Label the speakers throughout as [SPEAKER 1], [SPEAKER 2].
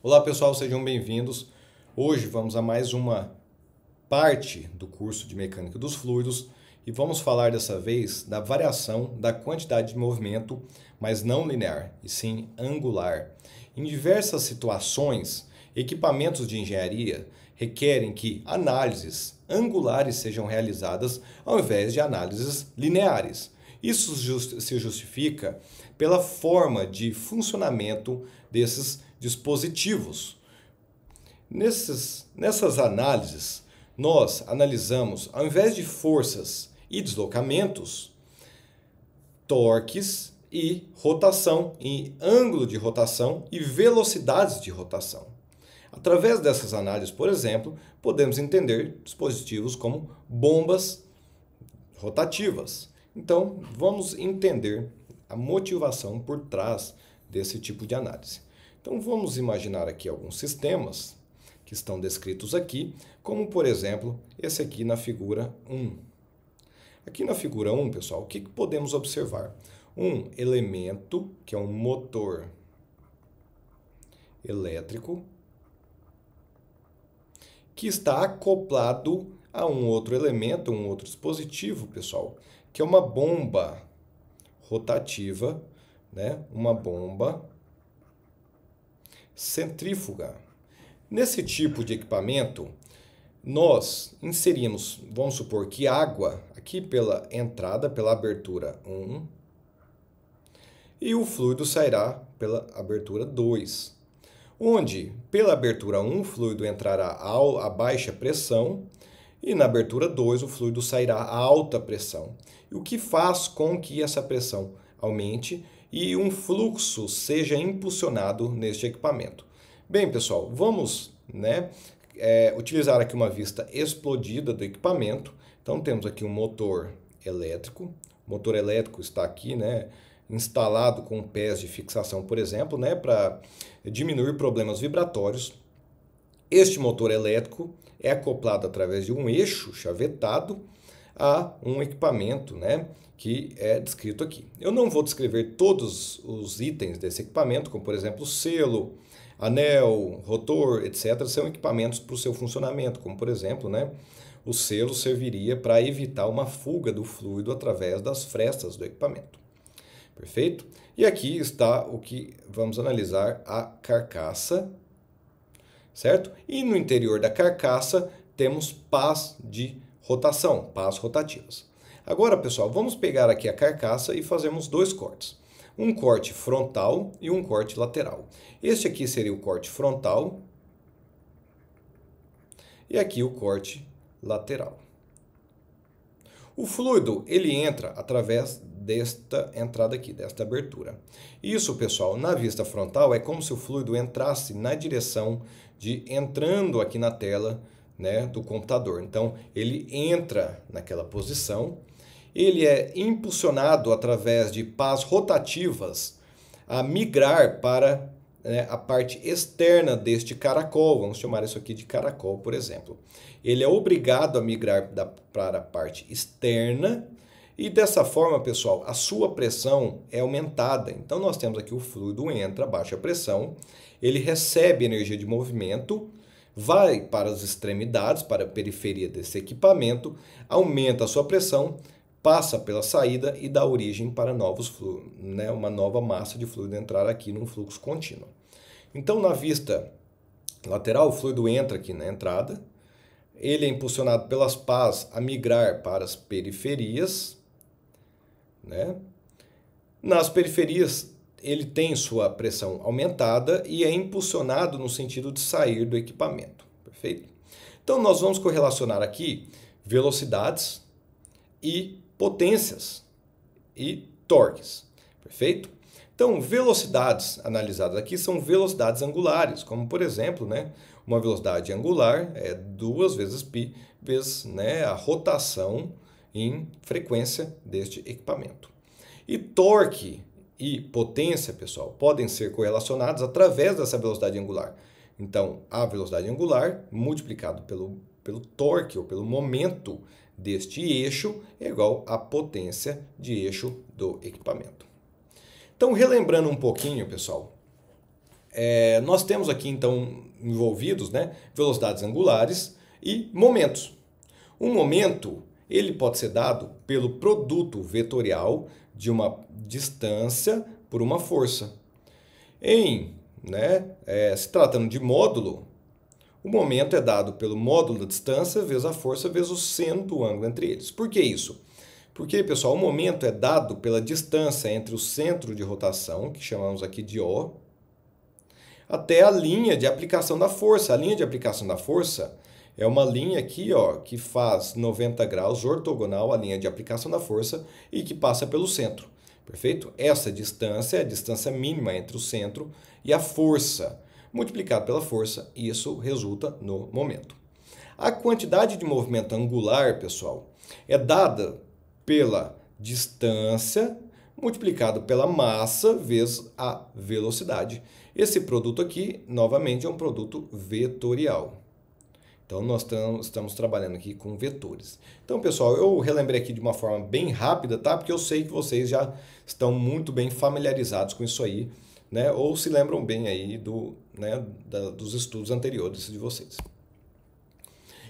[SPEAKER 1] Olá pessoal, sejam bem-vindos. Hoje vamos a mais uma parte do curso de mecânica dos fluidos e vamos falar dessa vez da variação da quantidade de movimento, mas não linear, e sim angular. Em diversas situações, equipamentos de engenharia requerem que análises angulares sejam realizadas ao invés de análises lineares. Isso se justifica pela forma de funcionamento desses dispositivos. Nesses, nessas análises, nós analisamos, ao invés de forças e deslocamentos, torques e rotação, em ângulo de rotação e velocidades de rotação. Através dessas análises, por exemplo, podemos entender dispositivos como bombas rotativas. Então, vamos entender a motivação por trás desse tipo de análise. Então vamos imaginar aqui alguns sistemas que estão descritos aqui, como por exemplo esse aqui na figura 1. Aqui na figura 1, pessoal, o que podemos observar? Um elemento, que é um motor elétrico, que está acoplado a um outro elemento, um outro dispositivo, pessoal, que é uma bomba rotativa, né? Uma bomba centrífuga. Nesse tipo de equipamento, nós inserimos, vamos supor que água aqui pela entrada, pela abertura 1, e o fluido sairá pela abertura 2, onde pela abertura 1 o fluido entrará a baixa pressão e na abertura 2 o fluido sairá a alta pressão, o que faz com que essa pressão aumente e um fluxo seja impulsionado neste equipamento. Bem, pessoal, vamos né, é, utilizar aqui uma vista explodida do equipamento. Então, temos aqui um motor elétrico. O motor elétrico está aqui, né? instalado com pés de fixação, por exemplo, né, para diminuir problemas vibratórios. Este motor elétrico é acoplado através de um eixo chavetado a um equipamento né, que é descrito aqui. Eu não vou descrever todos os itens desse equipamento, como por exemplo selo, anel, rotor, etc., são equipamentos para o seu funcionamento, como por exemplo, né, o selo serviria para evitar uma fuga do fluido através das frestas do equipamento. Perfeito? E aqui está o que vamos analisar a carcaça, certo? E no interior da carcaça temos pás de rotação, pás rotativas. Agora, pessoal, vamos pegar aqui a carcaça e fazemos dois cortes. Um corte frontal e um corte lateral. Este aqui seria o corte frontal e aqui o corte lateral. O fluido ele entra através desta entrada aqui, desta abertura. Isso, pessoal, na vista frontal é como se o fluido entrasse na direção de entrando aqui na tela né, do computador. Então, ele entra naquela posição, ele é impulsionado através de pás rotativas a migrar para né, a parte externa deste caracol. Vamos chamar isso aqui de caracol, por exemplo. Ele é obrigado a migrar da, para a parte externa. E dessa forma, pessoal, a sua pressão é aumentada. Então, nós temos aqui o fluido entra, baixa pressão, ele recebe energia de movimento vai para as extremidades, para a periferia desse equipamento, aumenta a sua pressão, passa pela saída e dá origem para novos fluidos, né, uma nova massa de fluido entrar aqui num fluxo contínuo. Então, na vista lateral, o fluido entra aqui na entrada, ele é impulsionado pelas pás a migrar para as periferias, né? Nas periferias ele tem sua pressão aumentada e é impulsionado no sentido de sair do equipamento, perfeito? Então nós vamos correlacionar aqui velocidades e potências e torques, perfeito? Então, velocidades analisadas aqui são velocidades angulares, como por exemplo, né, uma velocidade angular é duas vezes π vezes né, a rotação em frequência deste equipamento. E torque e potência, pessoal, podem ser correlacionados através dessa velocidade angular. Então, a velocidade angular multiplicado pelo, pelo torque ou pelo momento deste eixo é igual à potência de eixo do equipamento. Então, relembrando um pouquinho, pessoal, é, nós temos aqui, então, envolvidos né, velocidades angulares e momentos. Um momento ele pode ser dado pelo produto vetorial de uma distância por uma força. Em, né, é, se tratando de módulo, o momento é dado pelo módulo da distância vezes a força vezes o seno do ângulo entre eles. Por que isso? Porque, pessoal, o momento é dado pela distância entre o centro de rotação, que chamamos aqui de O, até a linha de aplicação da força. A linha de aplicação da força é uma linha aqui, ó, que faz 90 graus ortogonal à linha de aplicação da força e que passa pelo centro. Perfeito? Essa distância é a distância mínima entre o centro e a força. Multiplicado pela força, isso resulta no momento. A quantidade de movimento angular, pessoal, é dada pela distância multiplicado pela massa vezes a velocidade. Esse produto aqui, novamente, é um produto vetorial. Então, nós estamos trabalhando aqui com vetores. Então, pessoal, eu relembrei aqui de uma forma bem rápida, tá? Porque eu sei que vocês já estão muito bem familiarizados com isso aí, né? Ou se lembram bem aí do, né, da, dos estudos anteriores de vocês.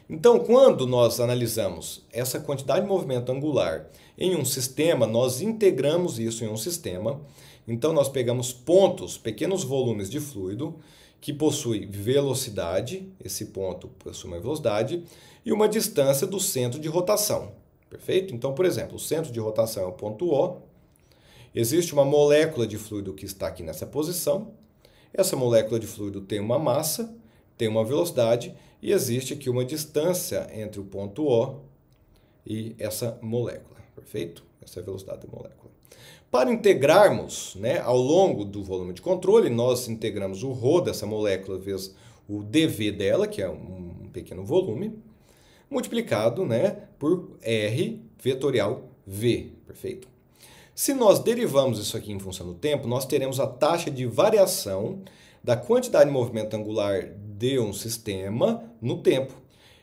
[SPEAKER 1] Então, quando nós analisamos essa quantidade de movimento angular em um sistema, nós integramos isso em um sistema. Então, nós pegamos pontos, pequenos volumes de fluido, que possui velocidade, esse ponto possui uma velocidade, e uma distância do centro de rotação. Perfeito? Então, por exemplo, o centro de rotação é o ponto O. Existe uma molécula de fluido que está aqui nessa posição. Essa molécula de fluido tem uma massa, tem uma velocidade e existe aqui uma distância entre o ponto O e essa molécula. Perfeito? Essa é a velocidade da molécula. Para integrarmos né, ao longo do volume de controle, nós integramos o ρ dessa molécula vezes o dV dela, que é um pequeno volume, multiplicado né, por R vetorial V, perfeito? Se nós derivamos isso aqui em função do tempo, nós teremos a taxa de variação da quantidade de movimento angular de um sistema no tempo.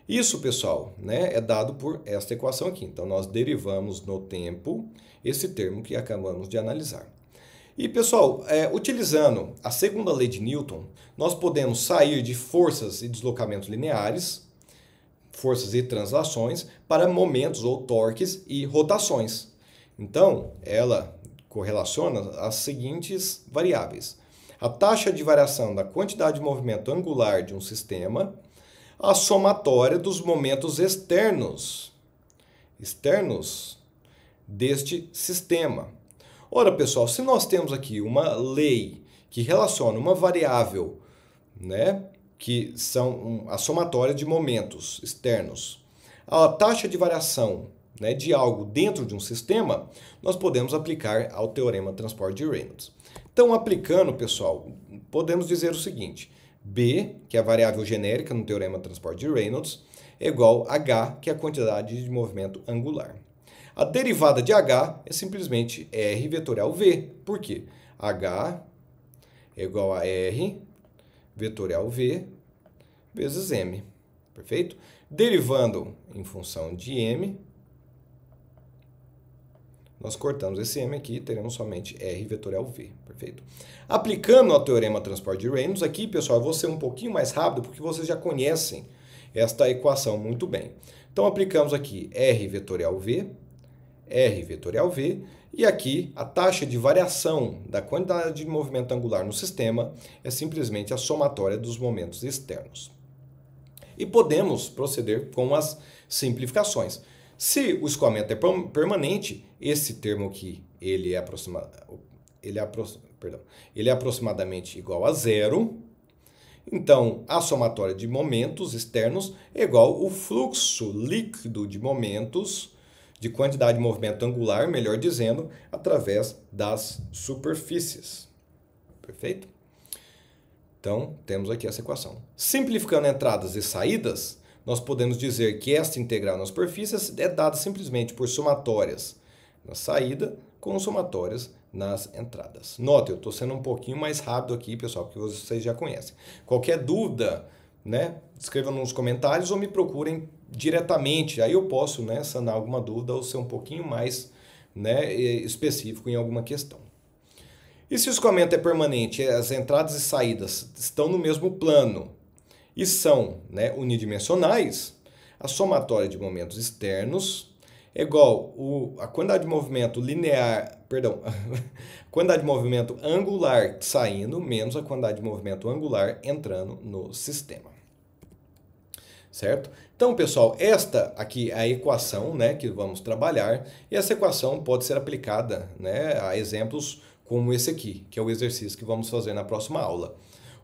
[SPEAKER 1] Isso, pessoal, né, é dado por esta equação aqui. Então, nós derivamos no tempo esse termo que acabamos de analisar. E, pessoal, é, utilizando a segunda lei de Newton, nós podemos sair de forças e deslocamentos lineares, forças e translações, para momentos ou torques e rotações. Então, ela correlaciona as seguintes variáveis. A taxa de variação da quantidade de movimento angular de um sistema a somatória dos momentos externos externos deste sistema. Ora, pessoal, se nós temos aqui uma lei que relaciona uma variável, né, que são a somatória de momentos externos, a taxa de variação né, de algo dentro de um sistema, nós podemos aplicar ao teorema de transporte de Reynolds. Então, aplicando, pessoal, podemos dizer o seguinte: B, que é a variável genérica no teorema de transporte de Reynolds, é igual a H, que é a quantidade de movimento angular. A derivada de H é simplesmente R vetorial V. Por quê? H é igual a R vetorial V vezes M. Perfeito? Derivando em função de M, nós cortamos esse M aqui e teremos somente R vetorial V, perfeito? Aplicando ao teorema transporte de Reynolds, aqui, pessoal, eu vou ser um pouquinho mais rápido, porque vocês já conhecem esta equação muito bem. Então, aplicamos aqui R vetorial V, R vetorial V, e aqui a taxa de variação da quantidade de movimento angular no sistema é simplesmente a somatória dos momentos externos. E podemos proceder com as simplificações. Se o escoamento é permanente, esse termo aqui, ele é, aproxima, ele, é perdão, ele é aproximadamente igual a zero. Então, a somatória de momentos externos é igual o fluxo líquido de momentos, de quantidade de movimento angular, melhor dizendo, através das superfícies. Perfeito? Então, temos aqui essa equação. Simplificando entradas e saídas, nós podemos dizer que esta integral nas superfícies é dada simplesmente por somatórias na saída com somatórias nas entradas. Nota, eu estou sendo um pouquinho mais rápido aqui, pessoal, que vocês já conhecem. Qualquer dúvida, né, escrevam nos comentários ou me procurem diretamente. Aí eu posso né, sanar alguma dúvida ou ser um pouquinho mais né, específico em alguma questão. E se o escoamento é permanente, as entradas e saídas estão no mesmo plano e são né, unidimensionais, a somatória de momentos externos é igual o, a quantidade de movimento linear, perdão, quantidade de movimento angular saindo menos a quantidade de movimento angular entrando no sistema. Certo? Então, pessoal, esta aqui é a equação né, que vamos trabalhar, e essa equação pode ser aplicada né, a exemplos como esse aqui, que é o exercício que vamos fazer na próxima aula,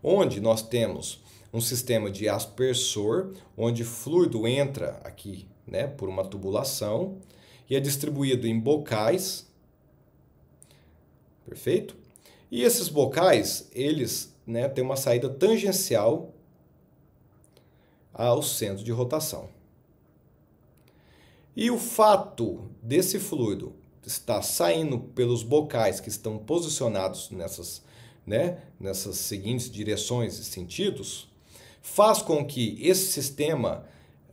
[SPEAKER 1] onde nós temos um sistema de aspersor, onde fluido entra aqui né, por uma tubulação e é distribuído em bocais, perfeito? E esses bocais, eles né, têm uma saída tangencial ao centro de rotação. E o fato desse fluido estar saindo pelos bocais que estão posicionados nessas, né, nessas seguintes direções e sentidos, faz com que esse sistema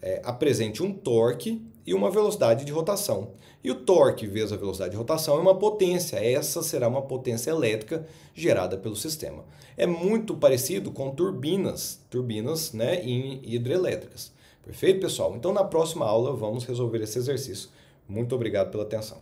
[SPEAKER 1] é, apresente um torque e uma velocidade de rotação. E o torque vezes a velocidade de rotação é uma potência. Essa será uma potência elétrica gerada pelo sistema. É muito parecido com turbinas, turbinas né, em hidrelétricas. Perfeito, pessoal? Então, na próxima aula, vamos resolver esse exercício. Muito obrigado pela atenção.